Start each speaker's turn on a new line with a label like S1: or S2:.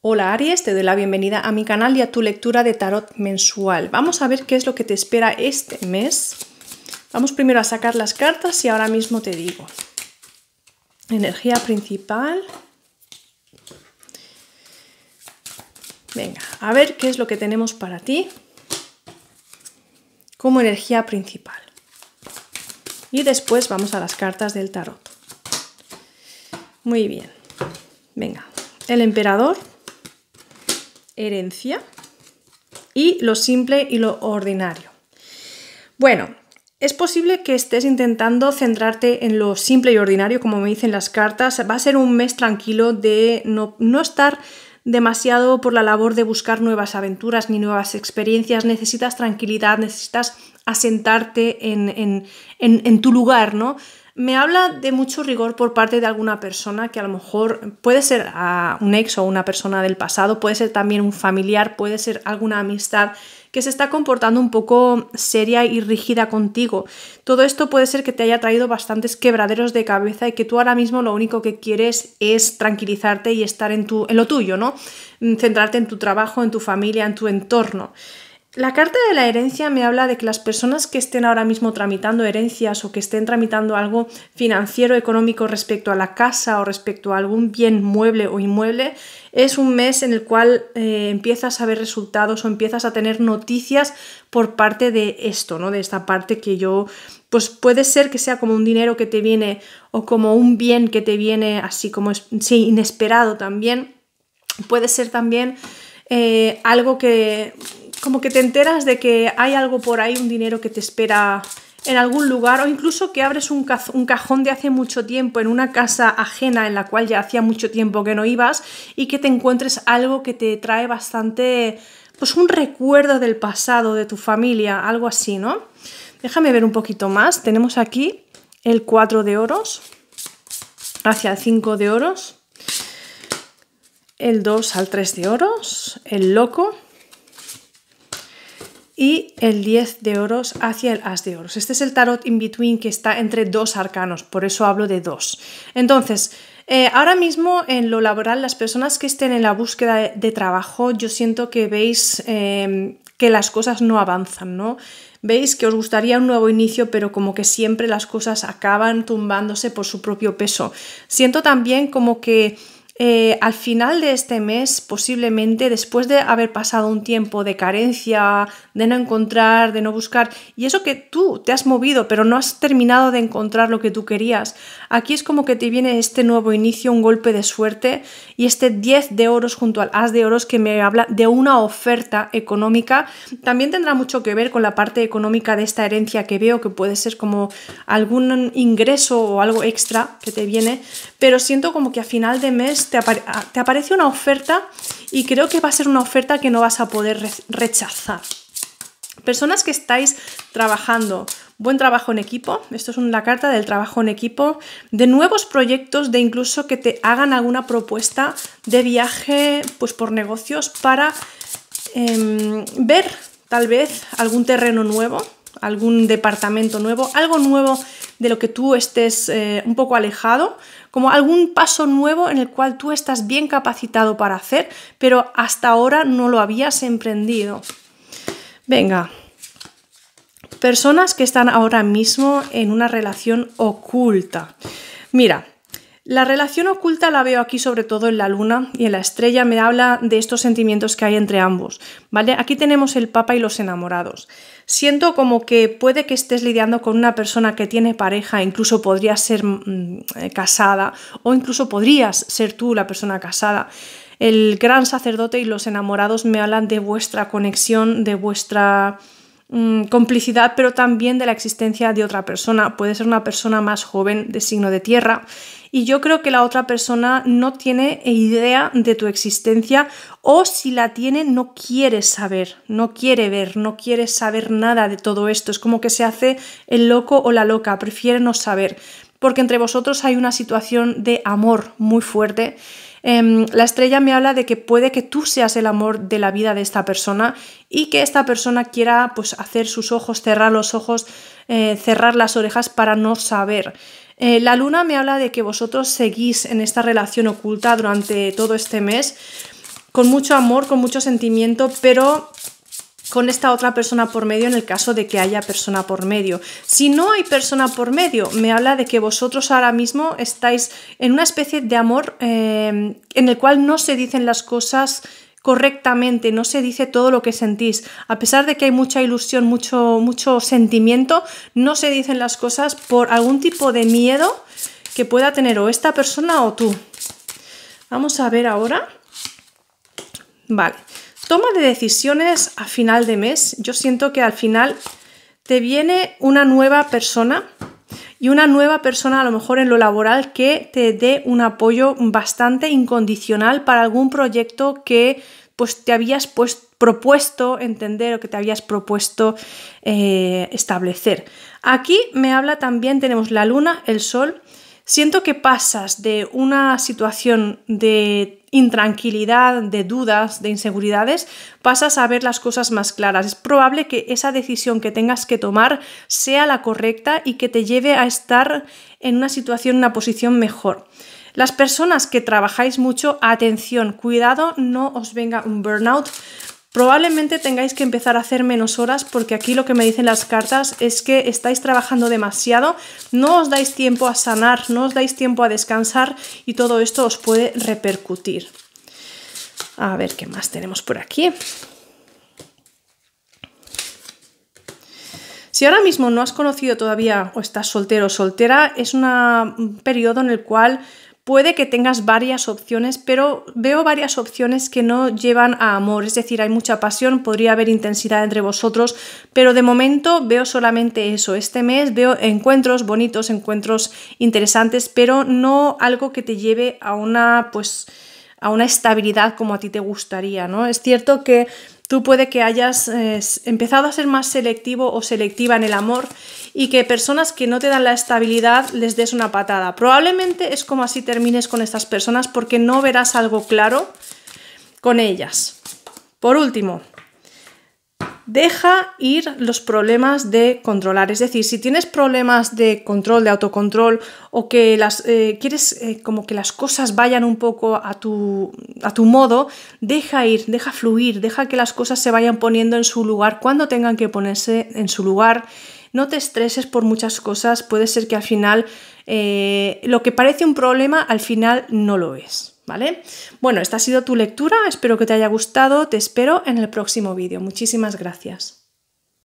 S1: Hola Aries, te doy la bienvenida a mi canal y a tu lectura de tarot mensual. Vamos a ver qué es lo que te espera este mes. Vamos primero a sacar las cartas y ahora mismo te digo. Energía principal. Venga, a ver qué es lo que tenemos para ti como energía principal. Y después vamos a las cartas del tarot. Muy bien. Venga, el emperador herencia y lo simple y lo ordinario. Bueno, es posible que estés intentando centrarte en lo simple y ordinario, como me dicen las cartas. Va a ser un mes tranquilo de no, estar demasiado por la labor de buscar nuevas aventuras ni nuevas experiencias. Necesitas tranquilidad, necesitas asentarte en, en, en tu lugar, ¿no? me habla de mucho rigor por parte de alguna persona que a lo mejor puede ser ah, un ex o una persona del pasado, puede ser también un familiar, puede ser alguna amistad que se está comportando un poco seria y rígida contigo. Todo esto puede ser que te haya traído bastantes quebraderos de cabeza y que tú ahora mismo lo único que quieres es tranquilizarte y estar en, tu, en lo tuyo, ¿no? Mm, centrarte en tu trabajo, en tu familia, en tu entorno. La carta de la herencia me habla de que las personas que estén ahora mismo tramitando herencias o que estén tramitando algo financiero, económico respecto a la casa o respecto a algún bien mueble o inmueble, es un mes en el cual eh, empiezas a ver resultados o empiezas a tener noticias por parte de esto, ¿no? De esta parte que yo, pues puede ser que sea como un dinero que te viene o como un bien que te viene así como, sí, inesperado también. Puede ser también eh, algo que como que te enteras de que hay algo por ahí, un dinero que te espera en algún lugar o incluso que abres un, cajón de hace mucho tiempo en una casa ajena en la cual ya hacía mucho tiempo que no ibas y que te encuentres algo que te trae bastante, pues un recuerdo del pasado, de tu familia, algo así, ¿no? Déjame ver un poquito más. Tenemos aquí el 4 de oros hacia el 5 de oros, el 2 al 3 de oros, el loco, y el 10 de oros hacia el as de oros. Este es el tarot in between que está entre dos arcanos, por eso hablo de dos. Entonces, eh, ahora mismo en lo laboral, las personas que estén en la búsqueda de, trabajo, yo siento que veis em, que las cosas no avanzan, ¿no? Veis que os gustaría un nuevo inicio, pero como que siempre las cosas acaban tumbándose por su propio peso. Siento también como que eh, al final de este mes, posiblemente después de haber pasado un tiempo de carencia, de no encontrar, de no buscar, y eso que tú te has movido, pero no has terminado de encontrar lo que tú querías, aquí es como que te viene este nuevo inicio, un golpe de suerte, y este 10 de oros junto al as de oros que me habla de una oferta económica, también tendrá mucho que ver con la parte económica de esta herencia que veo, que puede ser como algún ingreso o algo extra que te viene, pero siento como que a final de mes Ah, te, aparece una oferta y creo que va a ser una oferta que no vas a poder rechazar. Personas que estáis trabajando, buen trabajo en equipo, esto es una carta del trabajo en equipo, de nuevos proyectos, de incluso que te hagan alguna propuesta de viaje pues por negocios para em, ver tal vez algún terreno nuevo algún departamento nuevo, algo nuevo de lo que tú estés eh, un poco alejado, como algún paso nuevo en el cual tú estás bien capacitado para hacer, pero hasta ahora no lo habías emprendido. Venga, personas que están ahora mismo en una relación oculta. Mira, la relación oculta la veo aquí sobre todo en la luna y en la estrella me habla de estos sentimientos que hay entre ambos, ¿vale? Aquí tenemos el papa y los enamorados. Siento como que puede que estés lidiando con una persona que tiene pareja, incluso podría ser mm, eh, casada o incluso podrías ser tú la persona casada. El gran sacerdote y los enamorados me hablan de vuestra conexión, de vuestra Mm, complicidad, pero también de la existencia de otra persona. Puede ser una persona más joven de signo de tierra. Y yo creo que la otra persona no tiene idea de tu existencia o si la tiene no quiere saber, no quiere ver, no quiere saber nada de todo esto. Es como que se hace el loco o la loca, prefiere no saber, porque entre vosotros hay una situación de amor muy fuerte Em, la estrella me habla de que puede que tú seas el amor de la vida de esta persona y que esta persona quiera pues, hacer sus ojos, cerrar los ojos, eh, cerrar las orejas para no saber. Eh, la luna me habla de que vosotros seguís en esta relación oculta durante todo este mes, con mucho amor, con mucho sentimiento, pero con esta otra persona por medio en el caso de que haya persona por medio. Si no hay persona por medio, me habla de que vosotros ahora mismo estáis en una especie de amor eh, en el cual no se dicen las cosas correctamente, no se dice todo lo que sentís. A pesar de que hay mucha ilusión, mucho, mucho sentimiento, no se dicen las cosas por algún tipo de miedo que pueda tener o esta persona o tú. Vamos a ver ahora. Vale. Toma de decisiones a final de mes. Yo siento que al final te viene una nueva persona y una nueva persona a lo mejor en lo laboral que te dé un apoyo bastante incondicional para algún proyecto que pues te habías pues, propuesto entender o que te habías propuesto eh, establecer. Aquí me habla también, tenemos la luna, el sol Siento que pasas de una situación de intranquilidad, de dudas, de inseguridades, pasas a ver las cosas más claras. Es probable que esa decisión que tengas que tomar sea la correcta y que te lleve a estar en una situación, una posición mejor. Las personas que trabajáis mucho, atención, cuidado, no os venga un burnout Probablemente tengáis que empezar a hacer menos horas porque aquí lo que me dicen las cartas es que estáis trabajando demasiado, no os dais tiempo a sanar, no os dais tiempo a descansar y todo esto os puede repercutir. A ver qué más tenemos por aquí. Si ahora mismo no has conocido todavía o estás soltero o soltera, es un periodo en el cual puede que tengas varias opciones, pero veo varias opciones que no llevan a amor, es decir, hay mucha pasión, podría haber intensidad entre vosotros, pero de momento veo solamente eso. Este mes veo encuentros bonitos, encuentros interesantes, pero no algo que te lleve a una pues a una estabilidad como a ti te gustaría, ¿no? Es cierto que Tú puede que hayas eh, empezado a ser más selectivo o selectiva en el amor y que personas que no te dan la estabilidad les des una patada. Probablemente es como así termines con estas personas porque no verás algo claro con ellas. Por último, deja ir los problemas de controlar. Es decir, si tienes problemas de control, de autocontrol, o que eh, quieres eh, como que las cosas vayan un poco a tu, a tu modo, deja ir, deja fluir, deja que las cosas se vayan poniendo en su lugar cuando tengan que ponerse en su lugar. No te estreses por muchas cosas, puede ser que al final eh, lo que parece un problema al final no lo es. ¿vale? Bueno, esta ha sido tu lectura, espero que te haya gustado, te espero en el próximo vídeo. Muchísimas gracias.